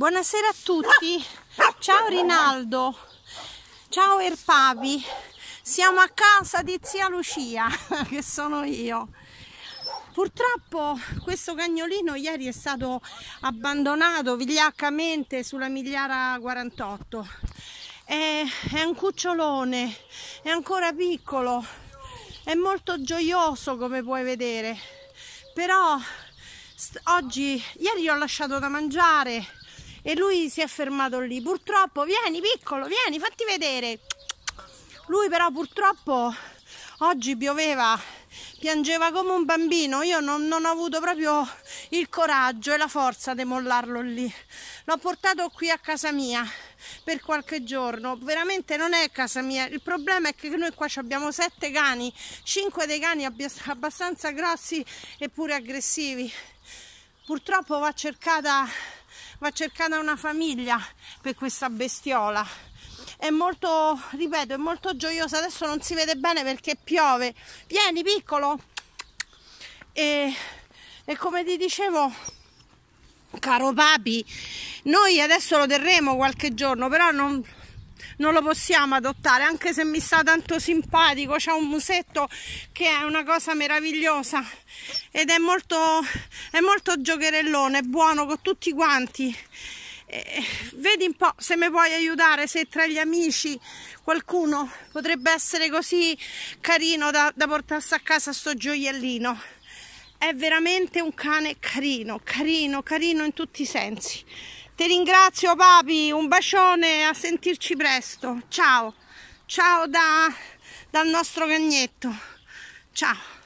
Buonasera a tutti, ciao Rinaldo, ciao Erpavi, siamo a casa di zia Lucia, che sono io. Purtroppo questo cagnolino ieri è stato abbandonato vigliaccamente sulla Migliara 48. È, è un cucciolone, è ancora piccolo, è molto gioioso come puoi vedere, però oggi, ieri ho lasciato da mangiare, e lui si è fermato lì. Purtroppo, vieni piccolo, vieni, fatti vedere. Lui però purtroppo oggi pioveva, piangeva come un bambino, io non, non ho avuto proprio il coraggio e la forza di mollarlo lì. L'ho portato qui a casa mia per qualche giorno. Veramente non è casa mia. Il problema è che noi qua abbiamo sette cani, cinque dei cani abbastanza grossi eppure aggressivi. Purtroppo va cercata va cercata una famiglia per questa bestiola è molto ripeto è molto gioiosa adesso non si vede bene perché piove vieni piccolo e, e come ti dicevo caro papi noi adesso lo terremo qualche giorno però non non lo possiamo adottare anche se mi sta tanto simpatico c'è un musetto che è una cosa meravigliosa ed è molto, è molto giocherellone è buono con tutti quanti eh, vedi un po' se mi puoi aiutare se tra gli amici qualcuno potrebbe essere così carino da, da portarsi a casa sto gioiellino è veramente un cane carino carino carino in tutti i sensi ti ringrazio papi, un bacione, a sentirci presto. Ciao, ciao da, dal nostro cagnetto. Ciao.